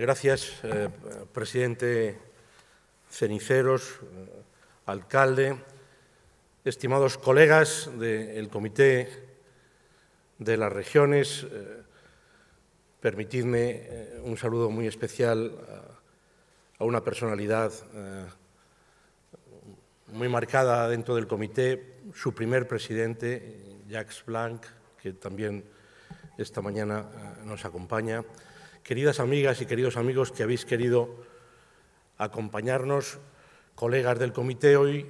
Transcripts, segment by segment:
Gracias, eh, presidente Ceniceros, eh, alcalde, estimados colegas del Comité de las Regiones. Eh, permitidme un saludo muy especial a una personalidad muy marcada dentro del comité, su primer presidente, Jacques Blanc, que también esta mañana nos acompaña queridas amigas y queridos amigos que habéis querido acompañarnos, colegas del comité hoy,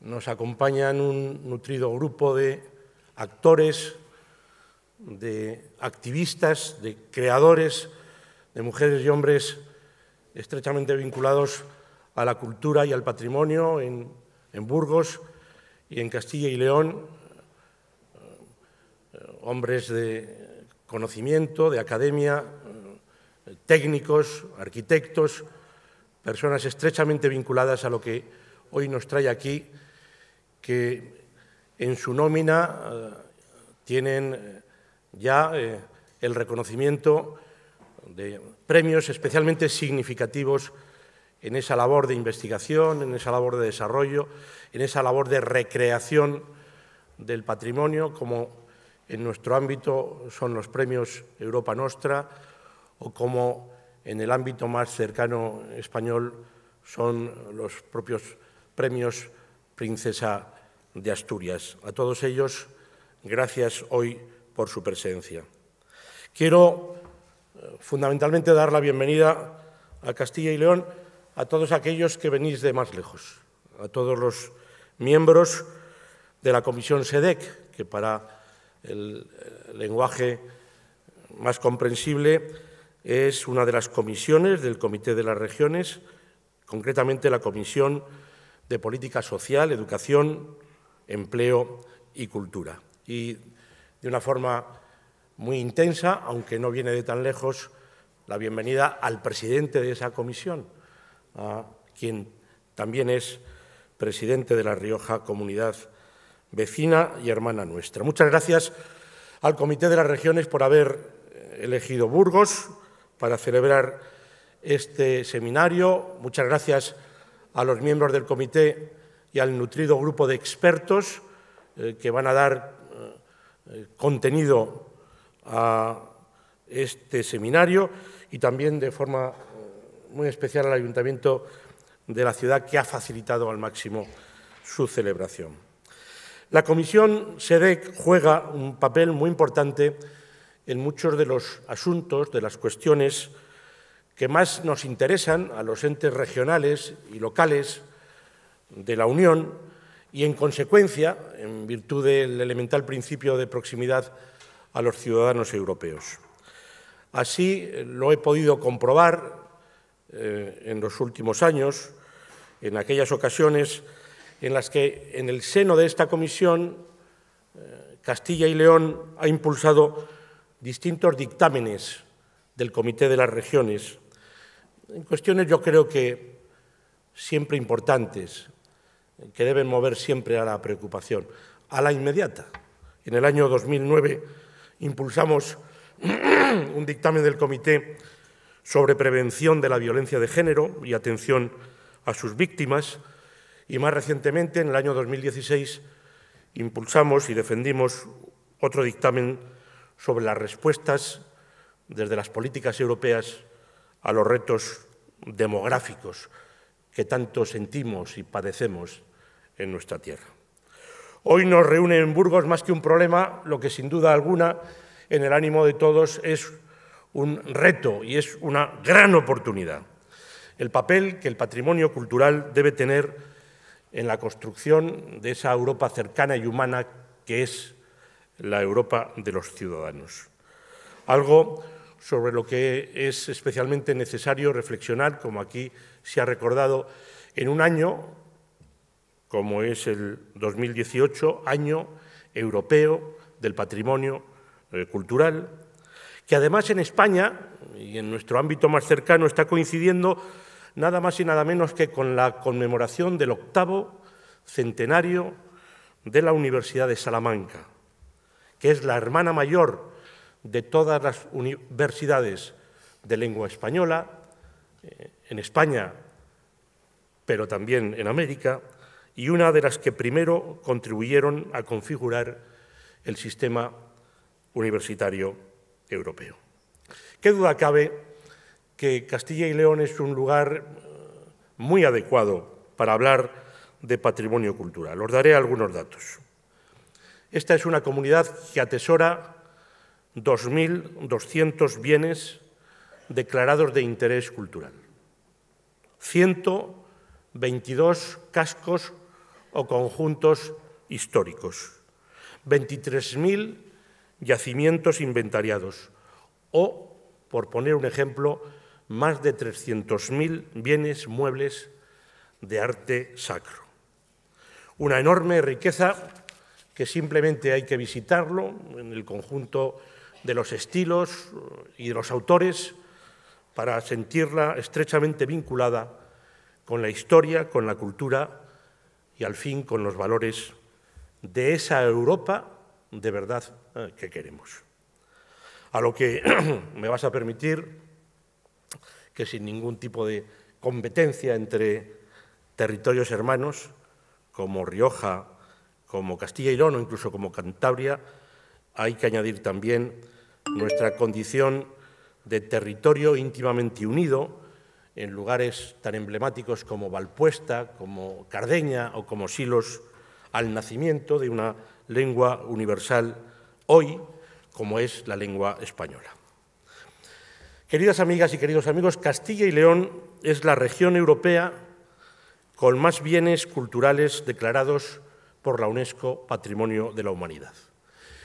nos acompañan un nutrido grupo de actores, de activistas, de creadores, de mujeres y hombres estrechamente vinculados a la cultura y al patrimonio en, en Burgos y en Castilla y León, eh, hombres de conocimiento, de academia, técnicos, arquitectos, personas estrechamente vinculadas a lo que hoy nos trae aquí, que en su nómina eh, tienen eh, ya eh, el reconocimiento de premios especialmente significativos en esa labor de investigación, en esa labor de desarrollo, en esa labor de recreación del patrimonio, como en nuestro ámbito son los premios Europa Nostra, o como en el ámbito más cercano español son los propios premios Princesa de Asturias. A todos ellos, gracias hoy por su presencia. Quiero eh, fundamentalmente dar la bienvenida a Castilla y León a todos aquellos que venís de más lejos, a todos los miembros de la Comisión SEDEC, que para el lenguaje más comprensible es una de las comisiones del Comité de las Regiones, concretamente la Comisión de Política Social, Educación, Empleo y Cultura. Y de una forma muy intensa, aunque no viene de tan lejos, la bienvenida al presidente de esa comisión, quien también es presidente de La Rioja, comunidad vecina y hermana nuestra. Muchas gracias al Comité de las Regiones por haber elegido Burgos para celebrar este seminario. Muchas gracias a los miembros del comité y al nutrido grupo de expertos eh, que van a dar eh, eh, contenido a este seminario y también de forma muy especial al Ayuntamiento de la ciudad que ha facilitado al máximo su celebración. La Comisión SEDEC juega un papel muy importante en muchos de los asuntos, de las cuestiones que más nos interesan a los entes regionales y locales de la Unión y, en consecuencia, en virtud del elemental principio de proximidad a los ciudadanos europeos. Así lo he podido comprobar eh, en los últimos años, en aquellas ocasiones en las que en el seno de esta comisión eh, Castilla y León ha impulsado distintos dictámenes del Comité de las Regiones, en cuestiones yo creo que siempre importantes, que deben mover siempre a la preocupación, a la inmediata. En el año 2009 impulsamos un dictamen del Comité sobre prevención de la violencia de género y atención a sus víctimas y más recientemente, en el año 2016, impulsamos y defendimos otro dictamen sobre las respuestas desde las políticas europeas a los retos demográficos que tanto sentimos y padecemos en nuestra tierra. Hoy nos reúne en Burgos más que un problema, lo que sin duda alguna en el ánimo de todos es un reto y es una gran oportunidad. El papel que el patrimonio cultural debe tener en la construcción de esa Europa cercana y humana que es la Europa de los ciudadanos. Algo sobre lo que es especialmente necesario reflexionar, como aquí se ha recordado, en un año como es el 2018, año europeo del patrimonio eh, cultural, que además en España y en nuestro ámbito más cercano está coincidiendo nada más y nada menos que con la conmemoración del octavo centenario de la Universidad de Salamanca que es la hermana mayor de todas las universidades de lengua española, eh, en España, pero también en América, y una de las que primero contribuyeron a configurar el sistema universitario europeo. ¿Qué duda cabe que Castilla y León es un lugar eh, muy adecuado para hablar de patrimonio cultural? Os daré algunos datos. Esta es una comunidad que atesora 2.200 bienes declarados de interés cultural, 122 cascos o conjuntos históricos, 23.000 yacimientos inventariados o, por poner un ejemplo, más de 300.000 bienes muebles de arte sacro. Una enorme riqueza que simplemente hay que visitarlo en el conjunto de los estilos eh, y de los autores para sentirla estrechamente vinculada con la historia, con la cultura y al fin con los valores de esa Europa de verdad eh, que queremos. A lo que me vas a permitir que sin ningún tipo de competencia entre territorios hermanos como Rioja, como Castilla y León o incluso como Cantabria, hay que añadir también nuestra condición de territorio íntimamente unido en lugares tan emblemáticos como Valpuesta, como Cardeña o como Silos, al nacimiento de una lengua universal hoy, como es la lengua española. Queridas amigas y queridos amigos, Castilla y León es la región europea con más bienes culturales declarados por la UNESCO Patrimonio de la Humanidad.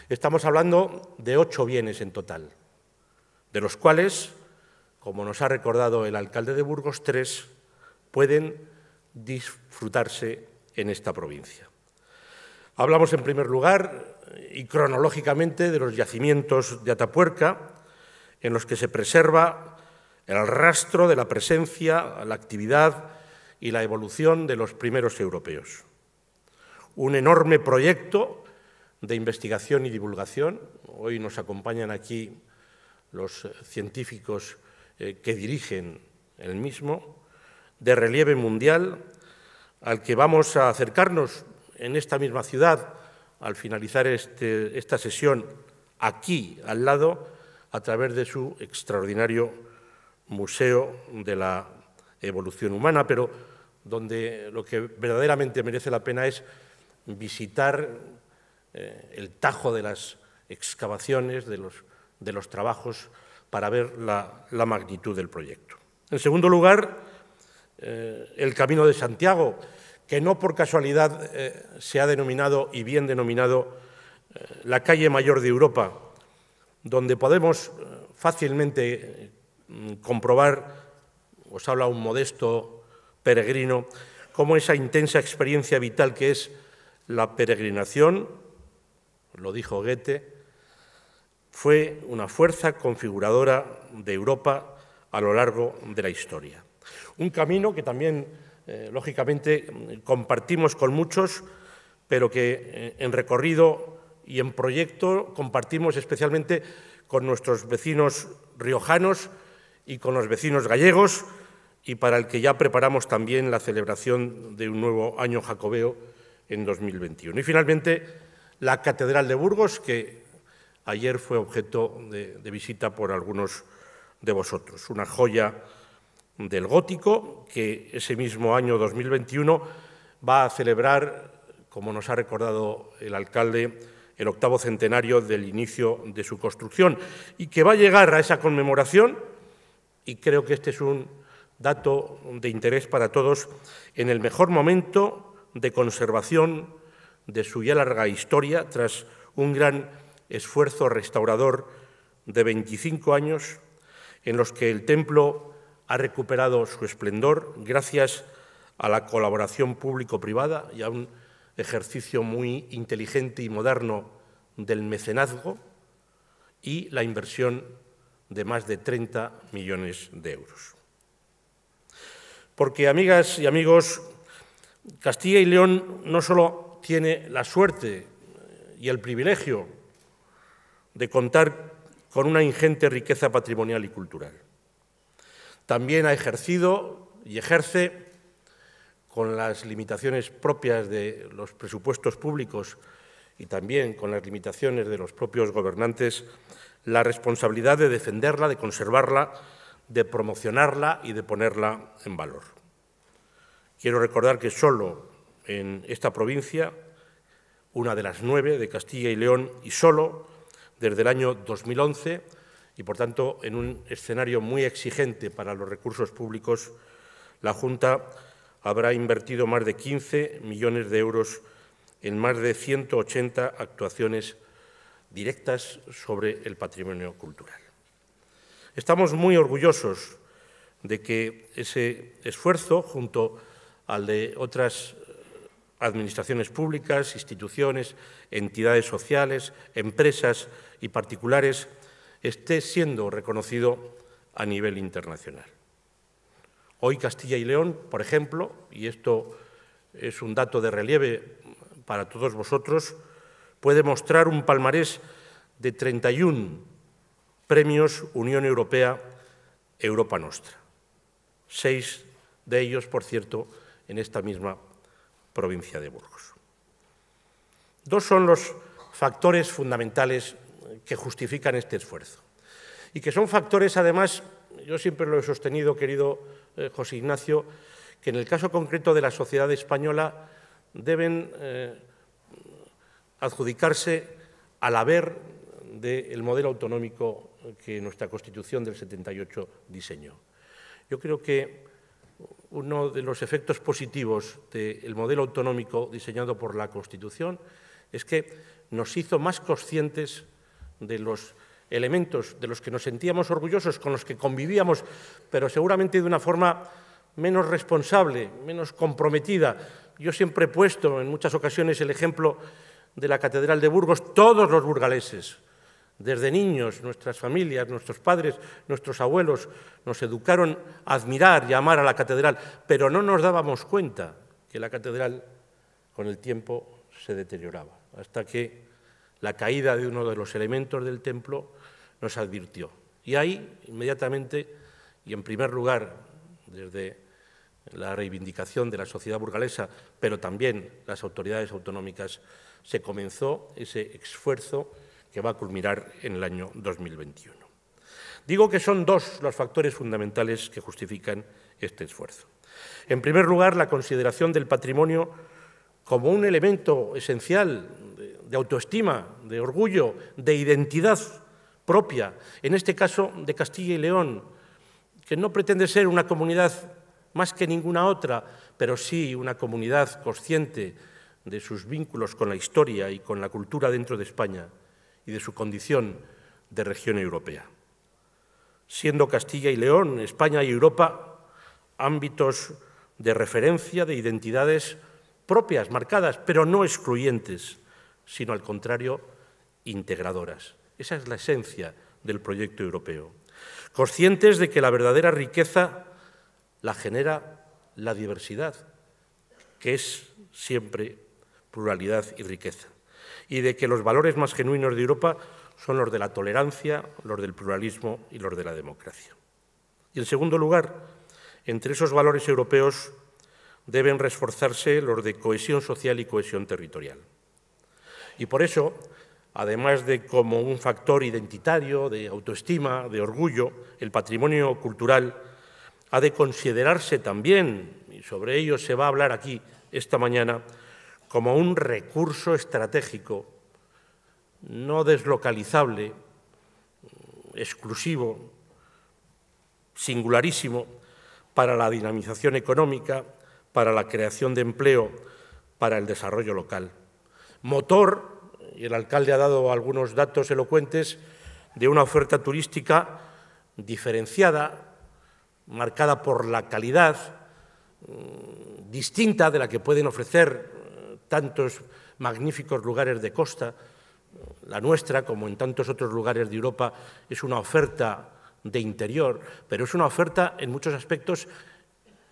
Estamos hablando de ocho bienes en total, de los cuales, como nos ha recordado el alcalde de Burgos, tres pueden disfrutarse en esta provincia. Hablamos en primer lugar y cronológicamente de los yacimientos de Atapuerca, en los que se preserva el rastro de la presencia, la actividad y la evolución de los primeros europeos un enorme proyecto de investigación y divulgación. Hoy nos acompañan aquí los eh, científicos eh, que dirigen el mismo, de relieve mundial, al que vamos a acercarnos en esta misma ciudad al finalizar este, esta sesión aquí, al lado, a través de su extraordinario Museo de la Evolución Humana, pero donde lo que verdaderamente merece la pena es visitar eh, el tajo de las excavaciones, de los, trabajos, para ver la, magnitud del proyecto. En segundo lugar, eh, el Camino de Santiago, que no por casualidad eh, se ha denominado y bien denominado la calle mayor de Europa, donde podemos fácilmente mm, comprobar, os habla un modesto peregrino, cómo esa intensa experiencia vital que es la peregrinación, lo dijo Goethe, fue una fuerza configuradora de Europa a lo largo de la historia. Un camino que también, eh, lógicamente, compartimos con muchos, pero que eh, en recorrido y en proyecto compartimos especialmente con nuestros vecinos riojanos y con los vecinos gallegos, y para el que ya preparamos también la celebración de un nuevo año jacobeo en 2021. Y finalmente, la Catedral de Burgos, que ayer fue objeto de, visita por algunos de vosotros. Una joya del gótico que ese mismo año 2021 va a celebrar, como nos ha recordado el alcalde, el octavo centenario del inicio de su construcción y que va a llegar a esa conmemoración, y creo que este es un dato de interés para todos, en el mejor momento de conservación de su ya larga historia tras un gran esfuerzo restaurador de 25 años en los que el templo ha recuperado su esplendor gracias a la colaboración público-privada y a un ejercicio muy inteligente y moderno del mecenazgo y la inversión de más de 30 millones de euros. Porque, amigas y amigos, Castilla y León no solo tiene la suerte eh, y el privilegio de contar con una ingente riqueza patrimonial y cultural, también ha ejercido y ejerce, con las limitaciones propias de los presupuestos públicos y también con las limitaciones de los propios gobernantes, la responsabilidad de defenderla, de conservarla, de promocionarla y de ponerla en valor. Quiero recordar que solo en esta provincia, una de las nueve de Castilla y León, y solo desde el año 2011, y por tanto en un escenario muy exigente para los recursos públicos, la Junta habrá invertido más de 15 millones de euros en más de 180 actuaciones directas sobre el patrimonio cultural. Estamos muy orgullosos de que ese esfuerzo, junto al de otras eh, administraciones públicas, instituciones, entidades sociales, empresas y particulares, esté siendo reconocido a nivel internacional. Hoy Castilla y León, por ejemplo, y esto es un dato de relieve para todos vosotros, puede mostrar un palmarés de 31 premios Unión Europea Europa Nostra. Seis de ellos, por cierto, en esta misma provincia de Burgos. Dos son los factores fundamentales que justifican este esfuerzo y que son factores, además, yo siempre lo he sostenido, querido eh, José Ignacio, que en el caso concreto de la sociedad española deben eh, adjudicarse al haber del modelo autonómico que nuestra Constitución del 78 diseñó. Yo creo que uno de los efectos positivos del modelo autonómico diseñado por la Constitución es que nos hizo más conscientes de los elementos de los que nos sentíamos orgullosos, con los que convivíamos, pero seguramente de una forma menos responsable, menos comprometida. Yo siempre he puesto en muchas ocasiones el ejemplo de la Catedral de Burgos. Todos los burgaleses desde niños, nuestras familias, nuestros padres, nuestros abuelos nos educaron a admirar y amar a la catedral, pero no nos dábamos cuenta que la catedral con el tiempo se deterioraba, hasta que la caída de uno de los elementos del templo nos advirtió. Y ahí, inmediatamente, y en primer lugar, desde la reivindicación de la sociedad burgalesa, pero también las autoridades autonómicas, se comenzó ese esfuerzo que va a culminar en el año 2021. Digo que son dos los factores fundamentales que justifican este esfuerzo. En primer lugar, la consideración del patrimonio como un elemento esencial de autoestima, de orgullo, de identidad propia, en este caso de Castilla y León, que no pretende ser una comunidad más que ninguna otra, pero sí una comunidad consciente de sus vínculos con la historia y con la cultura dentro de España y de su condición de región europea. Siendo Castilla y León, España y Europa ámbitos de referencia de identidades propias, marcadas, pero no excluyentes, sino al contrario, integradoras. Esa es la esencia del proyecto europeo. Conscientes de que la verdadera riqueza la genera la diversidad, que es siempre pluralidad y riqueza y de que los valores más genuinos de Europa son los de la tolerancia, los del pluralismo y los de la democracia. Y en segundo lugar, entre esos valores europeos deben reforzarse los de cohesión social y cohesión territorial. Y por eso, además de como un factor identitario, de autoestima, de orgullo, el patrimonio cultural ha de considerarse también, y sobre ello se va a hablar aquí esta mañana, como un recurso estratégico, no deslocalizable, exclusivo, singularísimo, para la dinamización económica, para la creación de empleo, para el desarrollo local. Motor, y el alcalde ha dado algunos datos elocuentes, de una oferta turística diferenciada, marcada por la calidad, distinta de la que pueden ofrecer tantos magníficos lugares de costa, la nuestra, como en tantos otros lugares de Europa, es una oferta de interior, pero es una oferta en muchos aspectos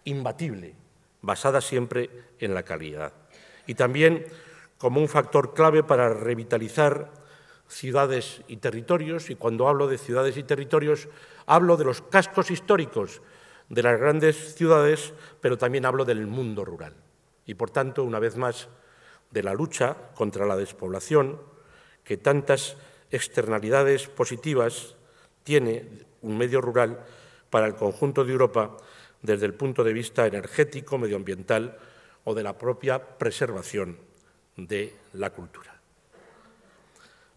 imbatible, basada siempre en la calidad. Y también como un factor clave para revitalizar ciudades y territorios, y cuando hablo de ciudades y territorios, hablo de los cascos históricos de las grandes ciudades, pero también hablo del mundo rural. Y por tanto, una vez más, de la lucha contra la despoblación que tantas externalidades positivas tiene un medio rural para el conjunto de Europa desde el punto de vista energético, medioambiental o de la propia preservación de la cultura.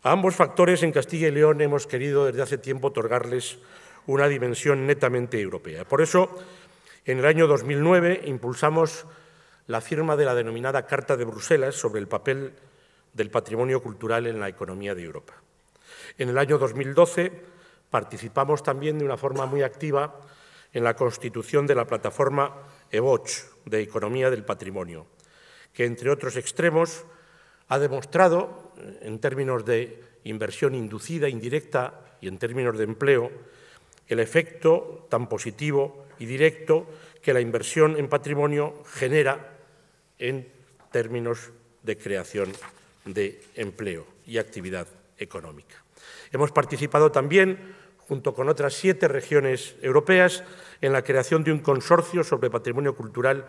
A ambos factores en Castilla y León hemos querido desde hace tiempo otorgarles una dimensión netamente europea. Por eso, en el año 2009 impulsamos la firma de la denominada Carta de Bruselas sobre el papel del patrimonio cultural en la economía de Europa. En el año 2012 participamos también de una forma muy activa en la constitución de la plataforma EVOCH de Economía del Patrimonio, que entre otros extremos ha demostrado, en términos de inversión inducida, indirecta y en términos de empleo, el efecto tan positivo y directo que la inversión en patrimonio genera en términos de creación de empleo y actividad económica. Hemos participado también, junto con otras siete regiones europeas, en la creación de un consorcio sobre patrimonio cultural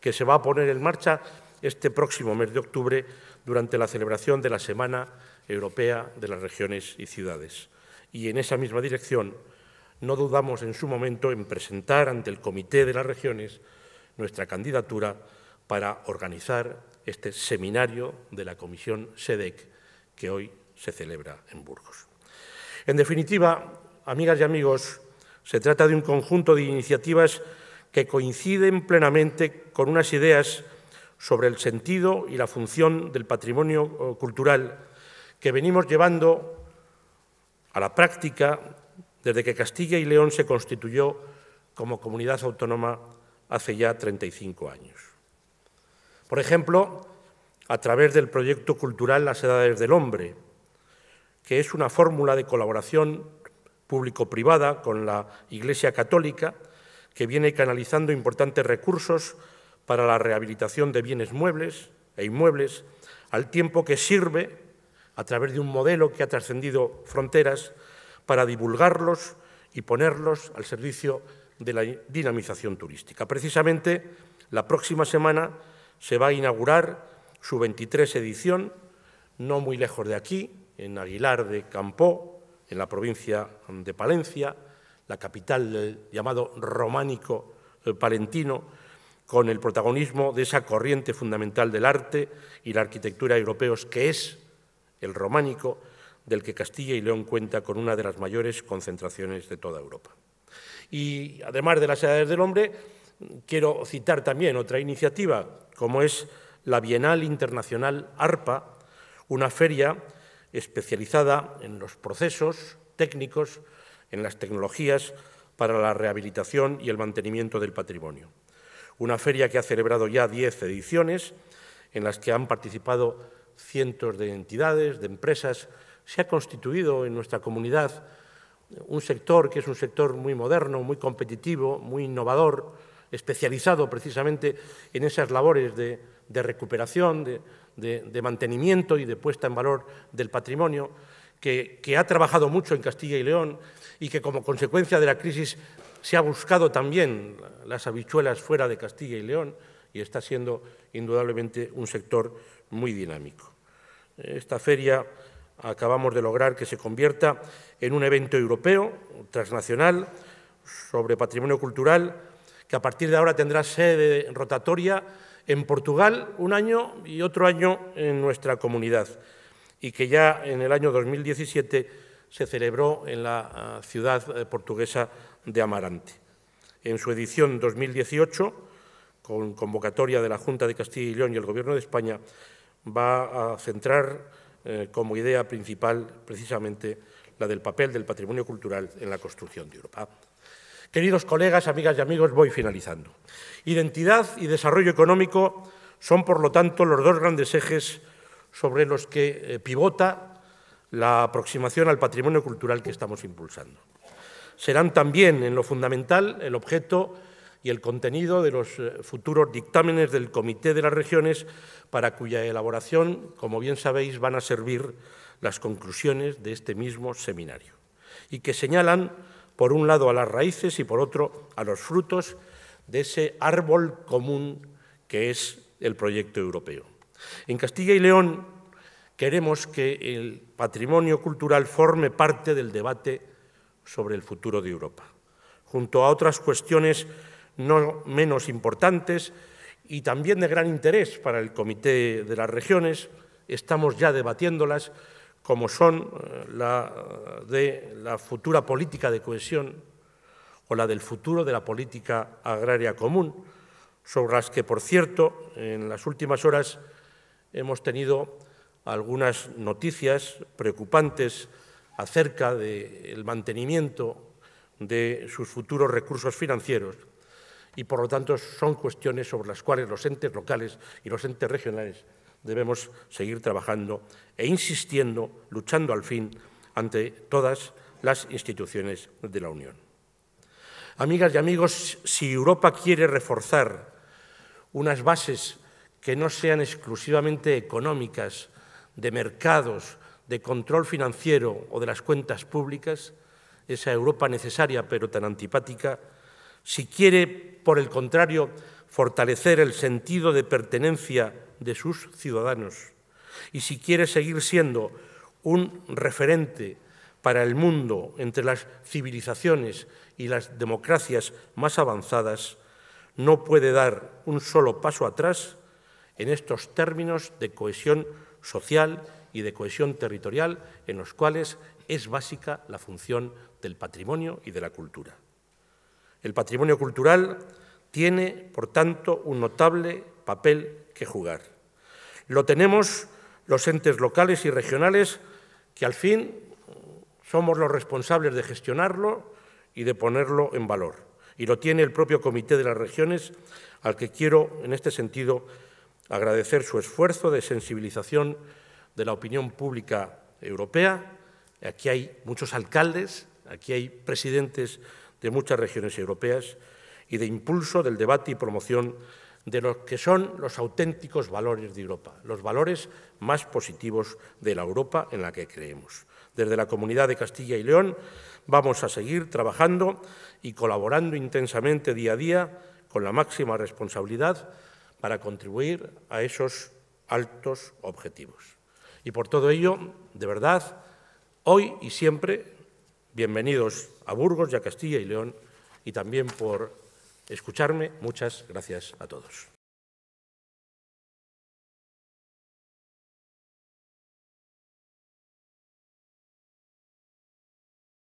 que se va a poner en marcha este próximo mes de octubre durante la celebración de la Semana Europea de las Regiones y Ciudades. Y en esa misma dirección no dudamos en su momento en presentar ante el Comité de las Regiones nuestra candidatura para organizar este seminario de la Comisión SEDEC que hoy se celebra en Burgos. En definitiva, amigas y amigos, se trata de un conjunto de iniciativas que coinciden plenamente con unas ideas sobre el sentido y la función del patrimonio eh, cultural que venimos llevando a la práctica desde que Castilla y León se constituyó como comunidad autónoma hace ya 35 años. Por ejemplo, a través del proyecto cultural Las Edades del Hombre, que es una fórmula de colaboración público-privada con la Iglesia Católica, que viene canalizando importantes recursos para la rehabilitación de bienes muebles e inmuebles, al tiempo que sirve, a través de un modelo que ha trascendido fronteras, para divulgarlos y ponerlos al servicio de la dinamización turística. Precisamente, la próxima semana se va a inaugurar su 23 edición, no muy lejos de aquí, en Aguilar de Campó, en la provincia de Palencia, la capital del llamado románico eh, palentino, con el protagonismo de esa corriente fundamental del arte y la arquitectura europeos que es el románico, del que Castilla y León cuenta con una de las mayores concentraciones de toda Europa. Y además de las edades del hombre, Quiero citar también otra iniciativa, como es la Bienal Internacional ARPA, una feria especializada en los procesos técnicos, en las tecnologías para la rehabilitación y el mantenimiento del patrimonio. Una feria que ha celebrado ya diez ediciones, en las que han participado cientos de entidades, de empresas. Se ha constituido en nuestra comunidad un sector que es un sector muy moderno, muy competitivo, muy innovador, especializado precisamente en esas labores de, recuperación, de, mantenimiento y de puesta en valor del patrimonio, que ha trabajado mucho en Castilla y León y que como consecuencia de la crisis se ha buscado también las habichuelas fuera de Castilla y León y está siendo indudablemente un sector muy dinámico. Esta feria acabamos de lograr que se convierta en un evento europeo, transnacional, sobre patrimonio cultural que a partir de ahora tendrá sede rotatoria en Portugal un año y otro año en nuestra comunidad, y que ya en el año 2017 se celebró en la ah, ciudad eh, portuguesa de Amarante. En su edición 2018, con convocatoria de la Junta de Castilla y León y el Gobierno de España, va a centrar eh, como idea principal precisamente la del papel del patrimonio cultural en la construcción de Europa. Queridos colegas, amigas y amigos, voy finalizando. Identidad y desarrollo económico son, por lo tanto, los dos grandes ejes sobre los que eh, pivota la aproximación al patrimonio cultural que estamos impulsando. Serán también, en lo fundamental, el objeto y el contenido de los eh, futuros dictámenes del Comité de las Regiones, para cuya elaboración, como bien sabéis, van a servir las conclusiones de este mismo seminario, y que señalan por un lado a las raíces y por otro a los frutos de ese árbol común que es el proyecto europeo. En Castilla y León queremos que el patrimonio cultural forme parte del debate sobre el futuro de Europa, junto a otras cuestiones no menos importantes y también de gran interés para el Comité de las Regiones, estamos ya debatiéndolas como son eh, la eh, de la futura política de cohesión o la del futuro de la política agraria común, sobre las que, por cierto, en las últimas horas hemos tenido algunas noticias preocupantes acerca del mantenimiento de sus futuros recursos financieros y, por lo tanto, son cuestiones sobre las cuales los entes locales y los entes regionales Debemos seguir trabajando e insistiendo, luchando al fin ante todas las instituciones de la Unión. Amigas y amigos, si Europa quiere reforzar unas bases que no sean exclusivamente económicas, de mercados, de control financiero o de las cuentas públicas, esa Europa necesaria pero tan antipática, si quiere, por el contrario, fortalecer el sentido de pertenencia de sus ciudadanos. Y si quiere seguir siendo un referente para el mundo entre las civilizaciones y las democracias más avanzadas, no puede dar un solo paso atrás en estos términos de cohesión social y de cohesión territorial en los cuales es básica la función del patrimonio y de la cultura. El patrimonio cultural tiene, por tanto, un notable papel que jugar. Lo tenemos los entes locales y regionales que al fin somos los responsables de gestionarlo y de ponerlo en valor. Y lo tiene el propio Comité de las Regiones, al que quiero, en este sentido, agradecer su esfuerzo de sensibilización de la opinión pública europea. Aquí hay muchos alcaldes, aquí hay presidentes de muchas regiones europeas y de impulso del debate y promoción de lo que son los auténticos valores de Europa, los valores más positivos de la Europa en la que creemos. Desde la Comunidad de Castilla y León vamos a seguir trabajando y colaborando intensamente día a día con la máxima responsabilidad para contribuir a esos altos objetivos. Y por todo ello, de verdad, hoy y siempre, bienvenidos a Burgos y a Castilla y León y también por escucharme. Muchas gracias a todos.